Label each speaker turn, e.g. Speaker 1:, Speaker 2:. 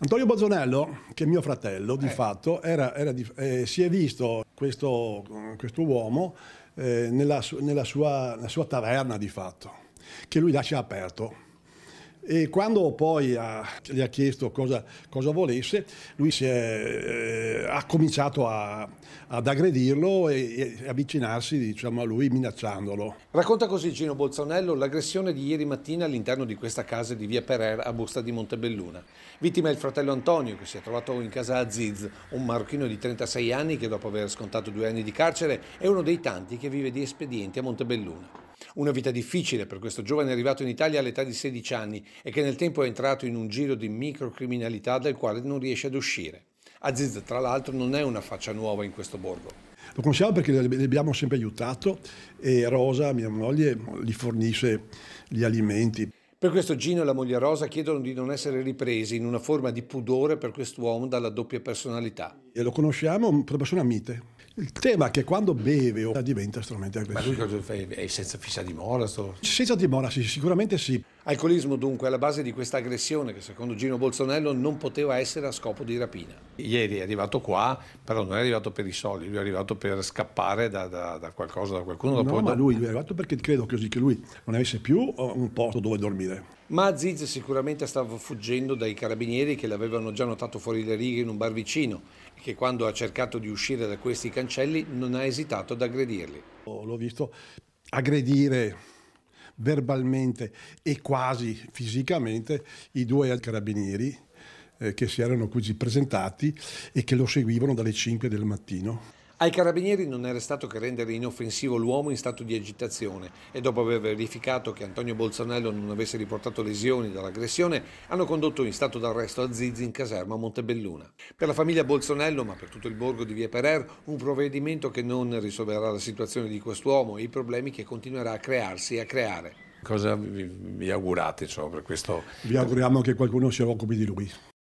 Speaker 1: Antonio Bozzonello, che è mio fratello di eh. fatto, era, era di, eh, si è visto questo, questo uomo eh, nella, nella, sua, nella sua taverna di fatto, che lui lascia aperto. E quando poi ha, ah, gli ha chiesto cosa, cosa volesse, lui è, eh, ha cominciato a,
Speaker 2: ad aggredirlo e, e avvicinarsi diciamo, a lui minacciandolo. Racconta così Gino Bolzanello l'aggressione di ieri mattina all'interno di questa casa di via Perer a Busta di Montebelluna. Vittima è il fratello Antonio che si è trovato in casa Aziz, un marocchino di 36 anni che dopo aver scontato due anni di carcere è uno dei tanti che vive di espedienti a Montebelluna. Una vita difficile per questo giovane arrivato in Italia all'età di 16 anni e che nel tempo è entrato in un giro di microcriminalità dal quale non riesce ad uscire. Aziz, tra l'altro, non è una faccia nuova in questo borgo.
Speaker 1: Lo conosciamo perché li abbiamo sempre aiutato e Rosa, mia moglie, gli fornisce gli alimenti.
Speaker 2: Per questo Gino e la moglie Rosa chiedono di non essere ripresi in una forma di pudore per quest'uomo dalla doppia personalità.
Speaker 1: E lo conosciamo per una persona mite, il tema è che quando beve diventa estremamente aggressivo. Ma lui
Speaker 2: cosa fa? È senza fissa dimora? Sto...
Speaker 1: Senza dimora, sì, sicuramente sì.
Speaker 2: Alcolismo dunque alla base di questa aggressione che secondo Gino Bolzonello non poteva essere a scopo di rapina. Ieri è arrivato qua, però non è arrivato per i soldi, lui è arrivato per scappare da, da, da qualcosa, da qualcuno. No, ma
Speaker 1: lui è arrivato perché credo così che lui non avesse più eh, un posto dove dormire.
Speaker 2: Ma Aziz sicuramente stava fuggendo dai carabinieri che l'avevano già notato fuori le righe in un bar vicino e che quando ha cercato di uscire da questi cancelli non ha esitato ad aggredirli.
Speaker 1: l'ho visto aggredire verbalmente e quasi fisicamente i due carabinieri eh, che si erano così presentati e che lo seguivano dalle 5 del mattino.
Speaker 2: Ai carabinieri non è restato che rendere inoffensivo l'uomo in stato di agitazione e dopo aver verificato che Antonio Bolzanello non avesse riportato lesioni dall'aggressione, hanno condotto in stato d'arresto a Zizi in caserma Montebelluna. Per la famiglia Bolzanello, ma per tutto il borgo di Via Perer, un provvedimento che non risolverà la situazione di quest'uomo e i problemi che continuerà a crearsi e a creare. Cosa vi, augurate insomma, per questo? Vi
Speaker 1: auguriamo che qualcuno si occupi di lui.